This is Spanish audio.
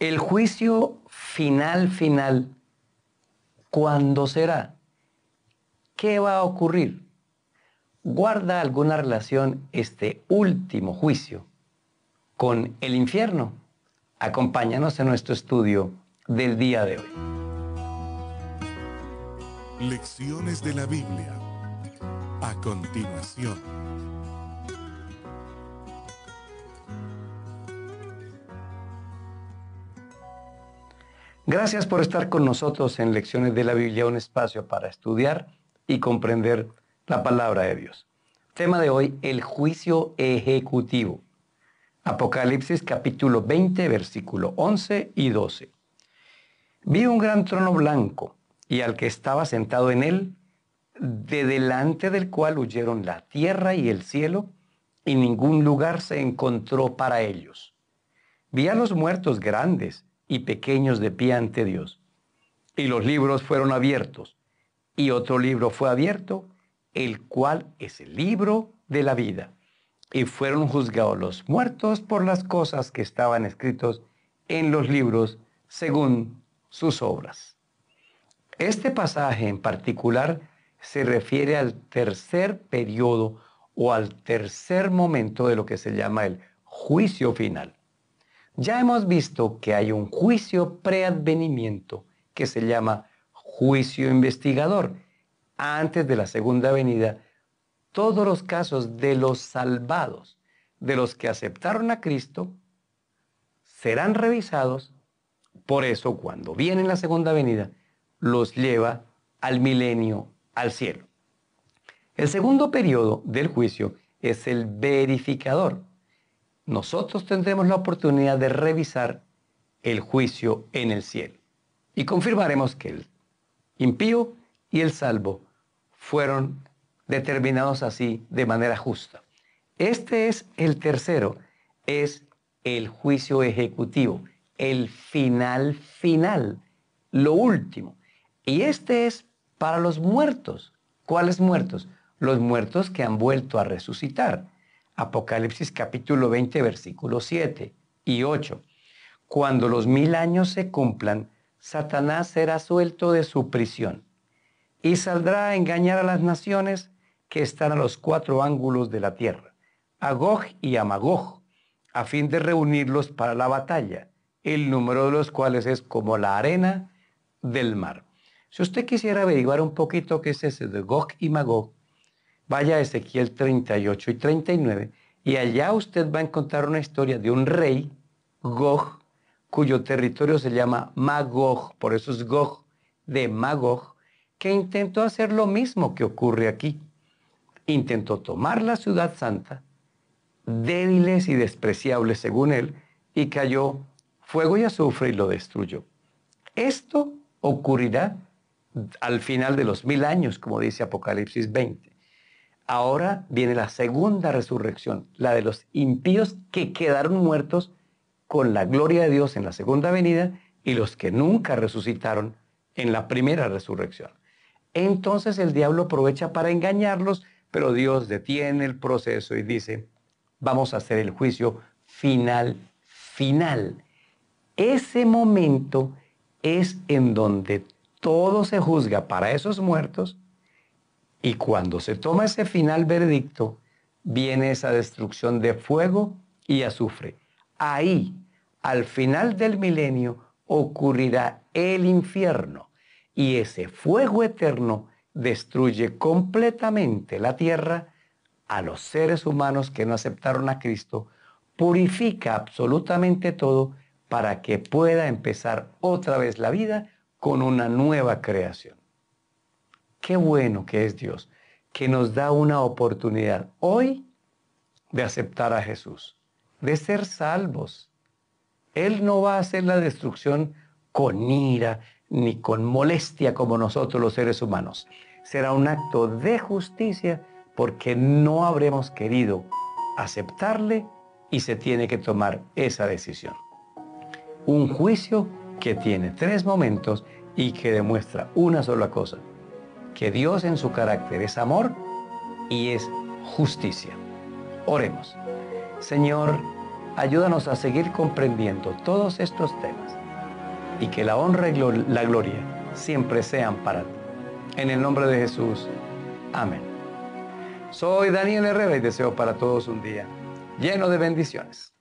El juicio final, final, ¿cuándo será? ¿Qué va a ocurrir? ¿Guarda alguna relación este último juicio con el infierno? Acompáñanos en nuestro estudio del día de hoy. Lecciones de la Biblia. A continuación. Gracias por estar con nosotros en Lecciones de la Biblia, un espacio para estudiar y comprender la palabra de Dios. Tema de hoy, el juicio ejecutivo. Apocalipsis capítulo 20, versículo 11 y 12. Vi un gran trono blanco y al que estaba sentado en él, de delante del cual huyeron la tierra y el cielo, y ningún lugar se encontró para ellos. Vi a los muertos grandes y pequeños de pie ante Dios. Y los libros fueron abiertos, y otro libro fue abierto, el cual es el libro de la vida. Y fueron juzgados los muertos por las cosas que estaban escritos en los libros según sus obras. Este pasaje en particular se refiere al tercer periodo o al tercer momento de lo que se llama el juicio final. Ya hemos visto que hay un juicio preadvenimiento que se llama juicio investigador. Antes de la segunda venida, todos los casos de los salvados, de los que aceptaron a Cristo, serán revisados. Por eso, cuando viene la segunda venida, los lleva al milenio, al cielo. El segundo periodo del juicio es el verificador nosotros tendremos la oportunidad de revisar el juicio en el cielo y confirmaremos que el impío y el salvo fueron determinados así de manera justa. Este es el tercero, es el juicio ejecutivo, el final final, lo último. Y este es para los muertos. ¿Cuáles muertos? Los muertos que han vuelto a resucitar Apocalipsis capítulo 20, versículos 7 y 8. Cuando los mil años se cumplan, Satanás será suelto de su prisión y saldrá a engañar a las naciones que están a los cuatro ángulos de la tierra, a Gog y a Magog, a fin de reunirlos para la batalla, el número de los cuales es como la arena del mar. Si usted quisiera averiguar un poquito qué es ese de Gog y Magog, vaya a Ezequiel 38 y 39 y allá usted va a encontrar una historia de un rey, Gog, cuyo territorio se llama Magog, por eso es Gog de Magog, que intentó hacer lo mismo que ocurre aquí. Intentó tomar la ciudad santa, débiles y despreciables según él, y cayó fuego y azufre y lo destruyó. Esto ocurrirá al final de los mil años, como dice Apocalipsis 20. Ahora viene la segunda resurrección, la de los impíos que quedaron muertos con la gloria de Dios en la segunda venida y los que nunca resucitaron en la primera resurrección. Entonces el diablo aprovecha para engañarlos, pero Dios detiene el proceso y dice, vamos a hacer el juicio final, final. Ese momento es en donde todo se juzga para esos muertos y cuando se toma ese final veredicto, viene esa destrucción de fuego y azufre. Ahí, al final del milenio, ocurrirá el infierno y ese fuego eterno destruye completamente la tierra a los seres humanos que no aceptaron a Cristo, purifica absolutamente todo para que pueda empezar otra vez la vida con una nueva creación. Qué bueno que es Dios, que nos da una oportunidad hoy de aceptar a Jesús, de ser salvos. Él no va a hacer la destrucción con ira ni con molestia como nosotros los seres humanos. Será un acto de justicia porque no habremos querido aceptarle y se tiene que tomar esa decisión. Un juicio que tiene tres momentos y que demuestra una sola cosa, que Dios en su carácter es amor y es justicia. Oremos. Señor, ayúdanos a seguir comprendiendo todos estos temas y que la honra y la gloria siempre sean para ti. En el nombre de Jesús. Amén. Soy Daniel Herrera y deseo para todos un día lleno de bendiciones.